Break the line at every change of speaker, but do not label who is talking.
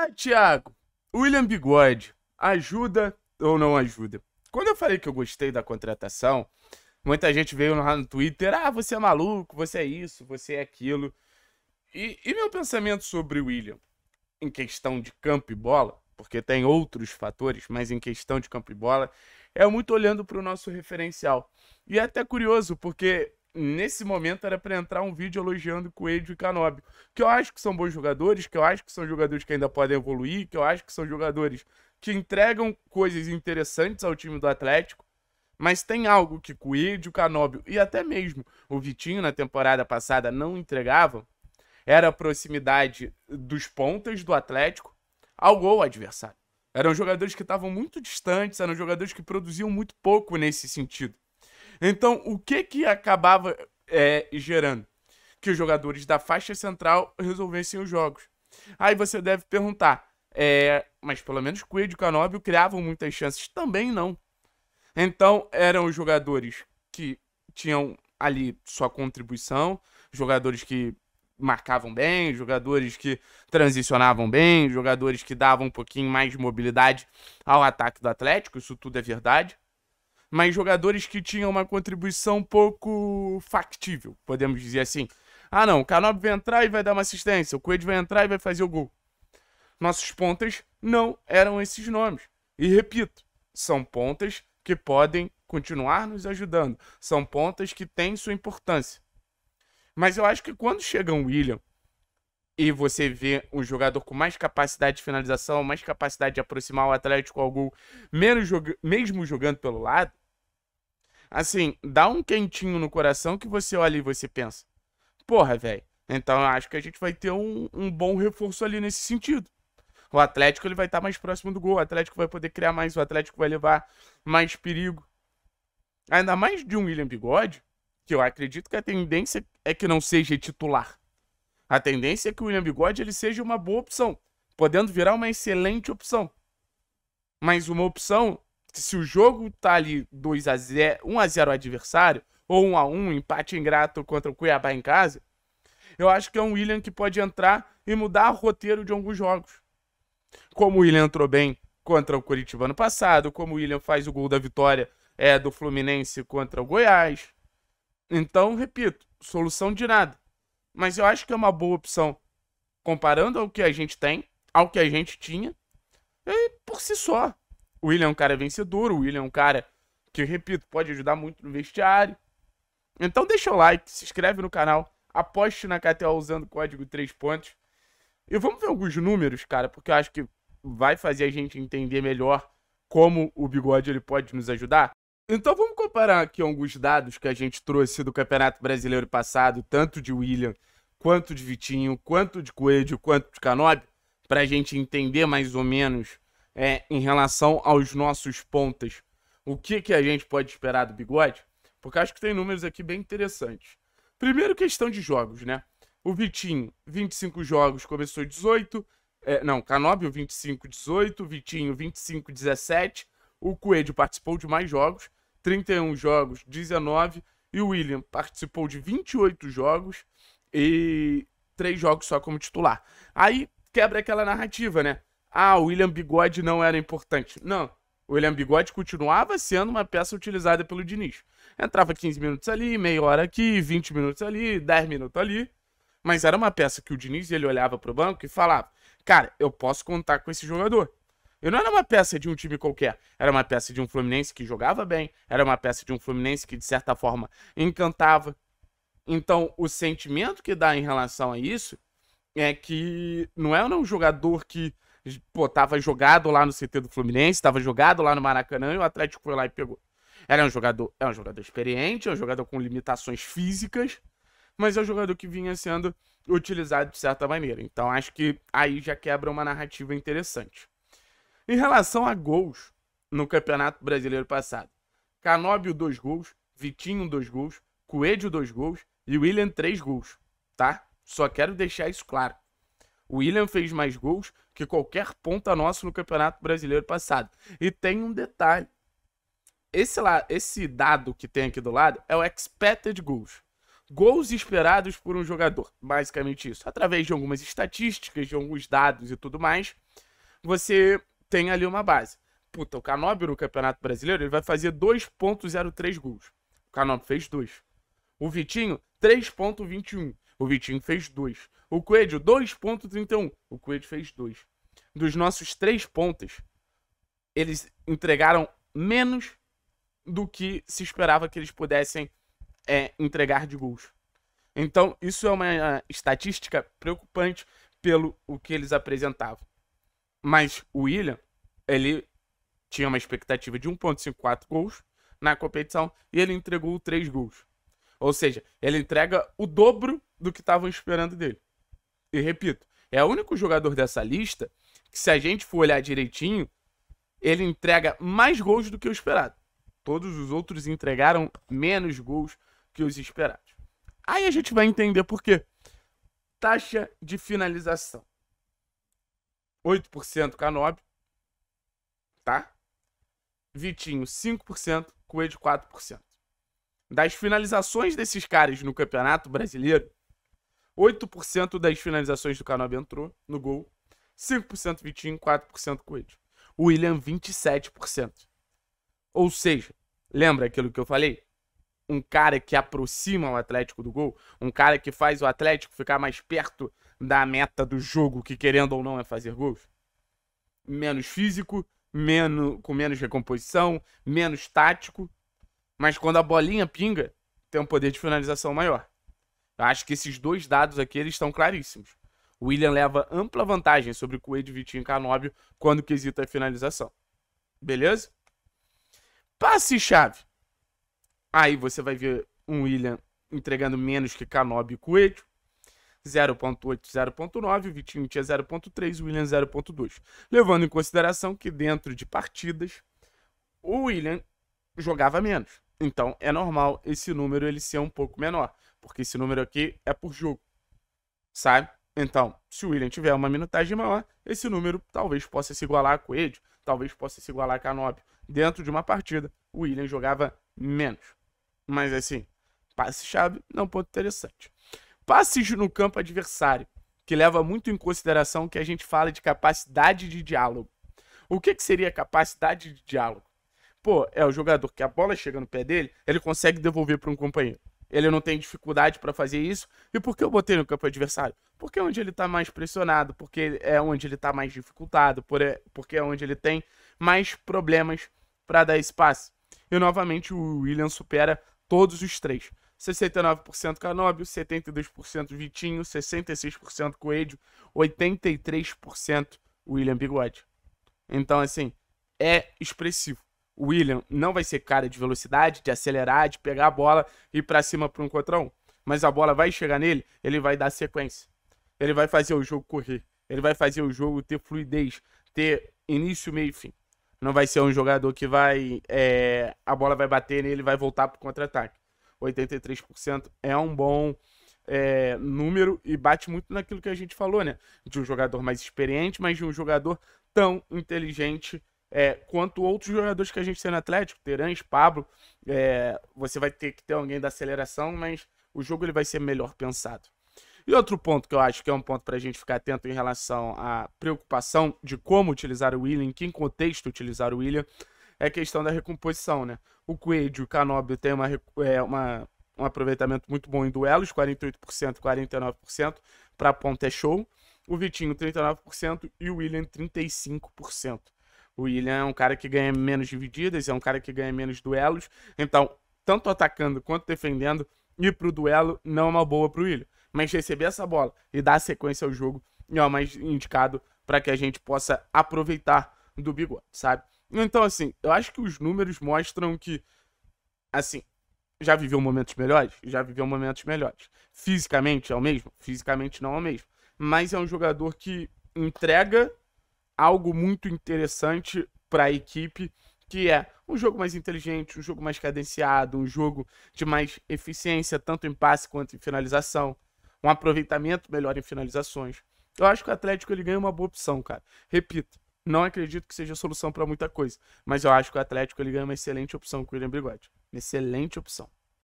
Ah, Thiago, William Bigode, ajuda ou não ajuda? Quando eu falei que eu gostei da contratação, muita gente veio lá no Twitter, ah, você é maluco, você é isso, você é aquilo. E, e meu pensamento sobre o William, em questão de campo e bola, porque tem outros fatores, mas em questão de campo e bola, é muito olhando para o nosso referencial. E é até curioso, porque nesse momento era para entrar um vídeo elogiando Coelho e Canobbio que eu acho que são bons jogadores, que eu acho que são jogadores que ainda podem evoluir, que eu acho que são jogadores que entregam coisas interessantes ao time do Atlético, mas tem algo que Coelho, Canobbio e até mesmo o Vitinho na temporada passada não entregavam, era a proximidade dos pontas do Atlético ao gol adversário. Eram jogadores que estavam muito distantes, eram jogadores que produziam muito pouco nesse sentido. Então, o que que acabava é, gerando? Que os jogadores da faixa central resolvessem os jogos. Aí você deve perguntar, é, mas pelo menos Coelho e Canóbio criavam muitas chances. Também não. Então, eram os jogadores que tinham ali sua contribuição, jogadores que marcavam bem, jogadores que transicionavam bem, jogadores que davam um pouquinho mais de mobilidade ao ataque do Atlético, isso tudo é verdade mas jogadores que tinham uma contribuição pouco factível, podemos dizer assim. Ah, não, o Canob vai entrar e vai dar uma assistência, o Coelho vai entrar e vai fazer o gol. Nossos pontas não eram esses nomes. E repito, são pontas que podem continuar nos ajudando, são pontas que têm sua importância. Mas eu acho que quando chega um William, e você vê um jogador com mais capacidade de finalização, mais capacidade de aproximar o Atlético ao gol, menos mesmo jogando pelo lado, assim, dá um quentinho no coração que você olha e você pensa: porra, velho, então eu acho que a gente vai ter um, um, bom reforço ali nesse sentido. O Atlético ele vai estar tá mais próximo do gol, o Atlético vai poder criar mais, o Atlético vai levar mais perigo. Ainda mais de um William Bigode, que eu acredito que a tendência é que não seja titular a tendência é que o William Bigode ele seja uma boa opção, podendo virar uma excelente opção. Mas uma opção, se o jogo tá ali 2 a 0, 1 a 0 adversário ou 1 a 1, empate ingrato contra o Cuiabá em casa, eu acho que é um William que pode entrar e mudar o roteiro de alguns jogos. Como o William entrou bem contra o Curitiba ano passado, como o William faz o gol da vitória é do Fluminense contra o Goiás. Então, repito, solução de nada. Mas eu acho que é uma boa opção comparando ao que a gente tem, ao que a gente tinha. E por si só. O William é um cara vencedor, o William é um cara que, repito, pode ajudar muito no vestiário. Então deixa o like, se inscreve no canal, aposte na KTO usando o código 3 pontos. E vamos ver alguns números, cara, porque eu acho que vai fazer a gente entender melhor como o Bigode ele pode nos ajudar. Então vamos comparar aqui alguns dados que a gente trouxe do Campeonato Brasileiro passado, tanto de William quanto de Vitinho, quanto de Coelho, quanto de Canob, para a gente entender mais ou menos é, em relação aos nossos pontas, o que, que a gente pode esperar do Bigode, porque acho que tem números aqui bem interessantes. Primeiro, questão de jogos, né? O Vitinho, 25 jogos, começou 18. É, não, Canóbio, 25, 18. Vitinho, 25, 17. O Coelho participou de mais jogos, 31 jogos, 19. E o William participou de 28 jogos, e três jogos só como titular. Aí quebra aquela narrativa, né? Ah, o William Bigode não era importante. Não. O William Bigode continuava sendo uma peça utilizada pelo Diniz. Entrava 15 minutos ali, meia hora aqui, 20 minutos ali, 10 minutos ali. Mas era uma peça que o Diniz ele olhava pro banco e falava: Cara, eu posso contar com esse jogador. Eu não era uma peça de um time qualquer. Era uma peça de um Fluminense que jogava bem. Era uma peça de um Fluminense que, de certa forma, encantava. Então, o sentimento que dá em relação a isso é que não é um jogador que pô, tava jogado lá no CT do Fluminense, tava jogado lá no Maracanã e o Atlético foi lá e pegou. Era um jogador, é um jogador experiente, é um jogador com limitações físicas, mas é um jogador que vinha sendo utilizado de certa maneira. Então acho que aí já quebra uma narrativa interessante. Em relação a gols no Campeonato Brasileiro passado, Canóbio dois gols, Vitinho dois gols, Coelho, dois gols. E William, três gols, tá? Só quero deixar isso claro. O William fez mais gols que qualquer ponta nosso no Campeonato Brasileiro passado. E tem um detalhe. Esse, lá, esse dado que tem aqui do lado é o expected goals. Gols esperados por um jogador. Basicamente isso. Através de algumas estatísticas, de alguns dados e tudo mais, você tem ali uma base. Puta, o Canóbio no Campeonato Brasileiro ele vai fazer 2.03 gols. O Canóbio fez 2. O Vitinho, 3,21. O Vitinho fez 2. O Coelho, 2,31. O Coelho fez 2. Dos nossos três pontos, eles entregaram menos do que se esperava que eles pudessem é, entregar de gols. Então, isso é uma é, estatística preocupante pelo o que eles apresentavam. Mas o William, ele tinha uma expectativa de 1.54 gols na competição e ele entregou 3 gols. Ou seja, ele entrega o dobro do que estavam esperando dele. E repito, é o único jogador dessa lista que, se a gente for olhar direitinho, ele entrega mais gols do que o esperado. Todos os outros entregaram menos gols que os esperados. Aí a gente vai entender por quê. Taxa de finalização. 8% Canob, tá? Vitinho 5%, Coelho 4% das finalizações desses caras no Campeonato Brasileiro, 8% das finalizações do Canob entrou no gol, 5% Vitinho, 4% Coelho. O William, 27%. Ou seja, lembra aquilo que eu falei? Um cara que aproxima o Atlético do gol, um cara que faz o Atlético ficar mais perto da meta do jogo, que querendo ou não é fazer gols. Menos físico, menos, com menos recomposição, menos tático, mas quando a bolinha pinga, tem um poder de finalização maior. Eu acho que esses dois dados aqui eles estão claríssimos. O William leva ampla vantagem sobre Coelho, Vitinho e Canóbio quando quesita a finalização. Beleza? Passe-chave. Aí você vai ver um William entregando menos que Canóbio e Coelho. 0.8, 0.9, o Vitinho tinha 0.3, o William 0.2. Levando em consideração que dentro de partidas, o William jogava menos. Então é normal esse número ele ser um pouco menor, porque esse número aqui é por jogo, sabe? Então, se o William tiver uma minutagem maior, esse número talvez possa se igualar a Coelho, talvez possa se igualar a Canóbio. Dentro de uma partida, o William jogava menos. Mas assim, passe-chave é um ponto interessante. Passes no campo adversário, que leva muito em consideração que a gente fala de capacidade de diálogo. O que, que seria capacidade de diálogo? pô, é o jogador que a bola chega no pé dele, ele consegue devolver para um companheiro. Ele não tem dificuldade para fazer isso. E por que eu botei no campo adversário? Porque é onde ele tá mais pressionado, porque é onde ele tá mais dificultado, é, porque é onde ele tem mais problemas para dar espaço. E novamente o William supera todos os três. 69% Canóbio, 72% Vitinho, 66% Coelho, 83% William Bigode. Então, assim, é expressivo o William não vai ser cara de velocidade, de acelerar, de pegar a bola e ir para cima para um contra um. Mas a bola vai chegar nele, ele vai dar sequência. Ele vai fazer o jogo correr. Ele vai fazer o jogo ter fluidez, ter início, meio e fim. Não vai ser um jogador que vai. É, a bola vai bater nele e vai voltar para o contra-ataque. 83% é um bom é, número e bate muito naquilo que a gente falou, né? De um jogador mais experiente, mas de um jogador tão inteligente é, quanto outros jogadores que a gente tem no Atlético, Terãs, Pablo, é, você vai ter que ter alguém da aceleração, mas o jogo ele vai ser melhor pensado. E outro ponto que eu acho que é um ponto para a gente ficar atento em relação à preocupação de como utilizar o William, em que contexto utilizar o William, é a questão da recomposição, né? O Coelho e o Canobio têm uma, é, uma, um aproveitamento muito bom em duelos, 48%, 49%, para ponta é show. O Vitinho, 39% e o William, 35%. O William é um cara que ganha menos divididas, é um cara que ganha menos duelos. Então, tanto atacando quanto defendendo, ir pro duelo não é uma boa pro William. Mas receber essa bola e dar sequência ao jogo é o mais indicado para que a gente possa aproveitar do bigode, sabe? Então, assim, eu acho que os números mostram que, assim, já viveu momentos melhores? Já viveu momentos melhores. Fisicamente é o mesmo? Fisicamente não é o mesmo. Mas é um jogador que entrega algo muito interessante para a equipe, que é um jogo mais inteligente, um jogo mais cadenciado, um jogo de mais eficiência, tanto em passe quanto em finalização, um aproveitamento melhor em finalizações. Eu acho que o Atlético ele ganha uma boa opção, cara. Repito, não acredito que seja solução para muita coisa, mas eu acho que o Atlético ele ganha uma excelente opção com o William Brigode. Uma excelente opção.